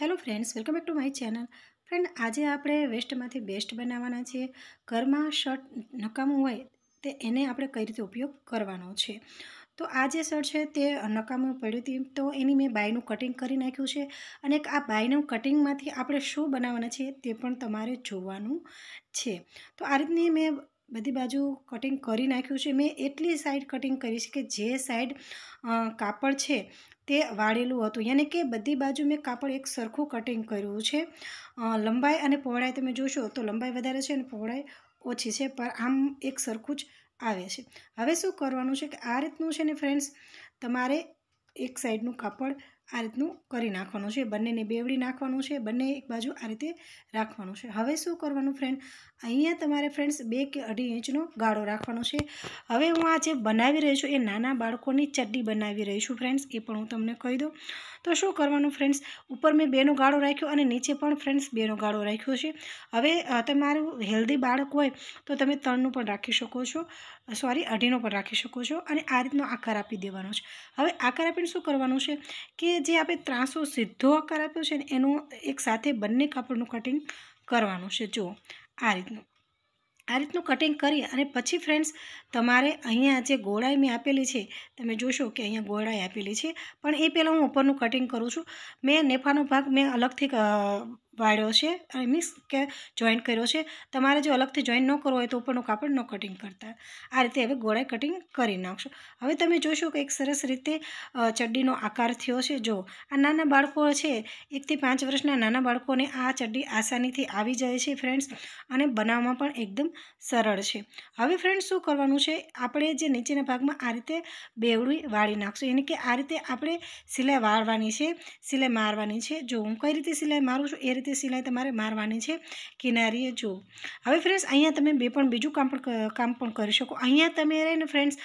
hello friends welcome back to my channel friend આજે આપણે વેસ્ટમાંથી best બનાવવાના છીએ ઘરમાં શર્ટ નકામું હોય તે એને આપણે કઈ રીતે ઉપયોગ કરવાનો છે તો આ જે શર્ટ છે તે નકામું પડ્યું હતી તો એની મેં બાયનું કટિંગ કરી નાખ્યું છે અને આ બાયનું કટિંગમાંથી આપણે શું બનાવવાના છીએ તે પણ તમારે જોવાનું છે તો આ રીતની મેં બધી બાજુ કટિંગ કરી નાખ્યું છે મેં એટલી સાઈડ કટિંગ કરી છે કે જે સાઈડ કાપડ છે તે વાળેલું હતું યાની કે બધી બાજુ મેં કાપડ એક સરખું કટિંગ કર્યું છે લંબાઈ અને પહોળાઈ તમે જોશો તો લંબાઈ વધારે છે અને પહોળાઈ ઓછી છે પણ આમ એક સરખું જ આવે છે હવે શું કરવાનું છે કે આ રીતનું છે ને ફ્રેન્ડ્સ તમારે એક સાઈડનું કાપડ આ રીતનું કરી નાખવાનું છે બંનેને બેવડી નાખવાનું છે બંને એક બાજુ આ રીતે રાખવાનું છે હવે શું કરવાનું ફ્રેન્ડ અહીંયા તમારે ફ્રેન્ડ્સ બે કે અઢી ઇંચનો ગાળો રાખવાનો છે હવે હું આ જે બનાવી રહી છું એ નાના બાળકોની ચડ્ડી બનાવી રહી છું ફ્રેન્ડ્સ એ પણ હું તમને કહી દઉં તો શું કરવાનું ફ્રેન્ડ્સ ઉપર મેં બેનો ગાળો રાખ્યો અને નીચે પણ ફ્રેન્ડ્સ બેનો ગાળો રાખ્યો છે હવે તમારું હેલ્ધી બાળક હોય તો તમે ત્રણનું પણ રાખી શકો છો સોરી અઢીનો પણ રાખી શકો છો અને આ રીતનો આકાર આપી દેવાનો છે હવે આકાર આપીને શું કરવાનું છે કે જે આપણે ત્રાસો સીધો આકાર આપ્યો છે ને એનું એક સાથે બંને કાપડનું કટિંગ કરવાનું છે જુઓ આ રીતનું આ રીતનું કટિંગ કરી અને પછી ફ્રેન્ડ્સ તમારે અહીંયા જે ગોળાઈ મેં આપેલી છે તમે જોશો કે અહીંયા ગોળાઈ આપેલી છે પણ એ પહેલાં હું ઉપરનું કટિંગ કરું છું મેં નેફાનો ભાગ મેં અલગથી વાળ્યો છે આઈ મીન્સ કે જોઈન્ટ કર્યો છે તમારે જો અલગથી જોઈન ન કરવો હોય તો ઉપરનું કાપડ ન કટિંગ કરતા આ રીતે હવે ગોળાઈ કટિંગ કરી નાખશો હવે તમે જોશો કે એક સરસ રીતે ચડ્ડીનો આકાર થયો છે જો આ નાના બાળકો છે એકથી પાંચ વર્ષના નાના બાળકોને આ ચડ્ડી આસાનીથી આવી જાય છે ફ્રેન્ડ્સ અને બનાવવામાં પણ એકદમ સરળ છે હવે ફ્રેન્ડ્સ શું કરવાનું છે આપણે જે નીચેના ભાગમાં આ રીતે બેવડી વાળી નાખશું એને કે આ રીતે આપણે સિલાઈ વાળવાની છે સિલાઈ મારવાની છે જો હું કઈ રીતે સિલાઈ મારું છું એ રીતે સિલાઈ તમારે મારવાની છે કિનારીએ જુઓ હવે ફ્રેન્ડ્સ અહીંયા તમે બે પણ બીજું કામ પણ કામ પણ કરી શકો અહીંયા તમે રહીને ફ્રેન્ડ્સ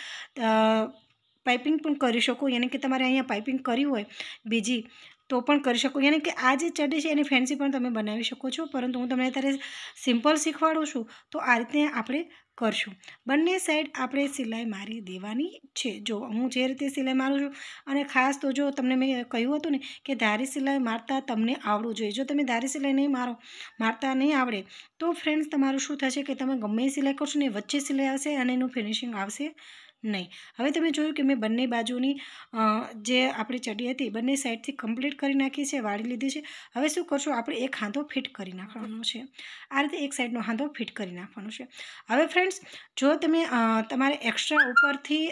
પાઇપિંગ પણ કરી શકો યાની કે તમારે અહીંયા પાઇપિંગ કરી હોય બીજી તો પણ કરી શકો યાની કે આ જે ચડ્ડી છે એની ફેન્સી પણ તમે બનાવી શકો છો પરંતુ હું તમને અત્યારે સિમ્પલ શીખવાડું છું તો આ રીતે આપણે કરશું બંને સાઈડ આપણે સિલાઈ મારી દેવાની છે જો હું જે રીતે સિલાઈ મારું છું અને ખાસ તો જો તમને મેં કહ્યું હતું ને કે ધારી સિલાઈ મારતા તમને આવડવું જોઈએ જો તમે ધારી સિલાઈ નહીં મારો મારતા નહીં આવડે તો ફ્રેન્ડ્સ તમારું શું થશે કે તમે ગમે સિલાઈ કરશો ને વચ્ચે સિલાઈ આવશે અને એનું ફિનિશિંગ આવશે નહીં હવે તમે જોયું કે મેં બંને બાજુની જે આપણી ચડી હતી બંને સાઈડથી કમ્પ્લીટ કરી નાખી છે વાળી લીધી છે હવે શું કરશું આપણે એક હાંધો ફિટ કરી નાખવાનો છે આ રીતે એક સાઈડનો હાંધો ફિટ કરી નાખવાનો છે હવે ફ્રેન્ડ્સ જો તમે તમારે એક્સ્ટ્રા ઉપરથી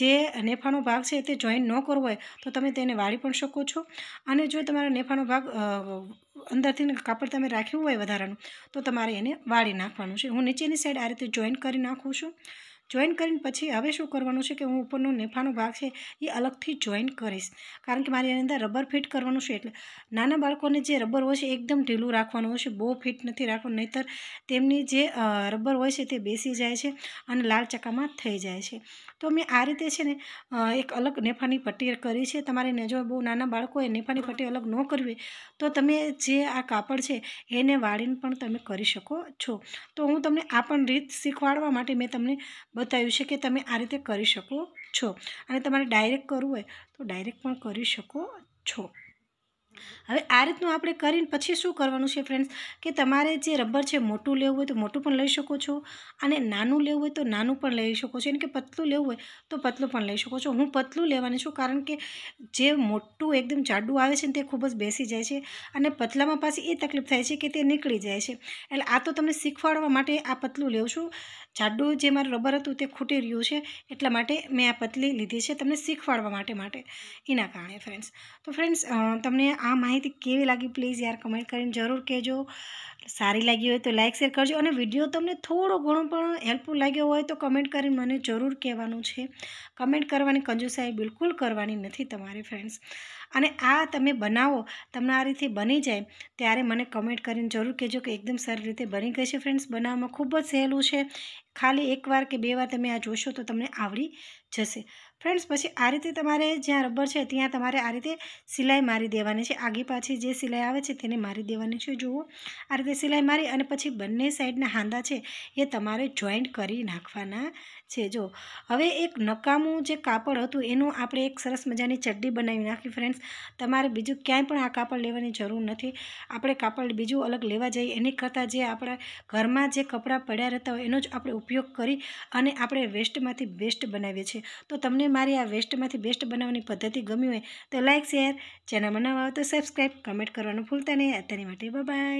જે નેફાનો ભાગ છે તે જોઈન ન કરવો હોય તો તમે તેને વાળી પણ શકો છો અને જો તમારો નેફાનો ભાગ અંદરથી કાપડ તમે રાખ્યું હોય વધારાનું તો તમારે એને વાળી નાખવાનું છે હું નીચેની સાઈડ આ રીતે જોઈન કરી નાખું છું જોઈન કરીને પછી હવે શું કરવાનું છે કે હું ઉપરનો નેફાનો ભાગ છે એ અલગથી જોઈન કરીશ કારણ કે મારી અંદર રબર ફિટ કરવાનું છે એટલે નાના બાળકોને જે રબર હોય છે એકદમ ઢીલું રાખવાનું હોય છે બહુ ફિટ નથી રાખવાનું નહીતર તેમની જે રબર હોય છે તે બેસી જાય છે અને લાલ ચકામાં થઈ જાય છે તો મેં આ રીતે છે ને એક અલગ નેફાની પટ્ટી કરી છે તમારે જો બહુ નાના બાળકોએ નેફાની પટ્ટી અલગ ન કરવી તો તમે જે આ કાપડ છે એને વાળીને પણ તમે કરી શકો છો તો હું તમને આ પણ રીત શીખવાડવા માટે મેં તમને બતાવ્યું છે કે તમે આ રીતે કરી શકો છો અને તમારે ડાયરેક્ટ કરવું હોય તો ડાયરેક્ટ પણ કરી શકો છો હવે આ રીતનું આપણે કરીને પછી શું કરવાનું છે ફ્રેન્ડ્સ કે તમારે જે રબર છે મોટું લેવું હોય તો મોટું પણ લઈ શકો છો અને નાનું લેવું હોય તો નાનું પણ લઈ શકો છો એને કે પતલું લેવું હોય તો પતલું પણ લઈ શકો છો હું પતલું લેવાની છું કારણ કે જે મોટું એકદમ જાડું આવે છે ને તે ખૂબ જ બેસી જાય છે અને પતલામાં પાછી એ તકલીફ થાય છે કે તે નીકળી જાય છે એટલે આ તો તમને શીખવાડવા માટે આ પતલું લેવું છું જાડું જે મારું રબર હતું તે ખૂટી રહ્યું છે એટલા માટે મેં આ પતલી લીધી છે તમને શીખવાડવા માટે માટે એના કારણે ફ્રેન્ડ્સ તો ફ્રેન્ડ્સ તમને આ માહિતી કેવી લાગી પ્લીઝ યાર કમેન્ટ કરીને જરૂર કહેજો સારી લાગી હોય તો લાઇક શેર કરજો અને વિડીયો તમને થોડો ઘણો પણ હેલ્પફુલ લાગ્યો હોય તો કમેન્ટ કરીને મને જરૂર કહેવાનું છે કમેન્ટ કરવાની કંજુસાઈ બિલકુલ કરવાની નથી તમારી ફ્રેન્ડ્સ અને આ તમે બનાવો તમને આ રીતે બની જાય ત્યારે મને કમેન્ટ કરીને જરૂર કહેજો કે એકદમ સારી રીતે બની ગઈ છે ફ્રેન્ડ્સ બનાવવામાં ખૂબ જ સહેલું છે ખાલી એકવાર કે બે વાર તમે આ જોશો તો તમને આવડી જશે ફ્રેન્ડ્સ પછી આ રીતે તમારે જ્યાં રબર છે ત્યાં તમારે આ રીતે સિલાઈ મારી દેવાની છે આગી પાછી જે સિલાઈ આવે છે તેને મારી દેવાની છે જુઓ આ રીતે સિલાઈ મારી અને પછી બંને સાઈડના હાંદા છે એ તમારે જોઈન્ટ કરી નાખવાના છે જો હવે એક નકામું જે કાપડ હતું એનું આપણે એક સરસ મજાની ચડ્ડી બનાવી નાખી ફ્રેન્ડ્સ તમારે બીજું ક્યાંય પણ આ કાપડ લેવાની જરૂર નથી આપણે કાપડ બીજું અલગ લેવા જઈએ એની કરતાં જે આપણા ઘરમાં જે કપડાં પડ્યા રહેતા હોય એનો જ આપણે ઉપયોગ કરી અને આપણે વેસ્ટમાંથી બેસ્ટ બનાવીએ છીએ તો તમને મારી આ વેસ્ટમાંથી બેસ્ટ બનાવવાની પદ્ધતિ ગમી હોય તો લાઇક શેર ચેનલમાં બનાવવા આવે તો સબસ્ક્રાઈબ કમેન્ટ કરવાનું ભૂલતા નહીં અત્યારની માટે બાય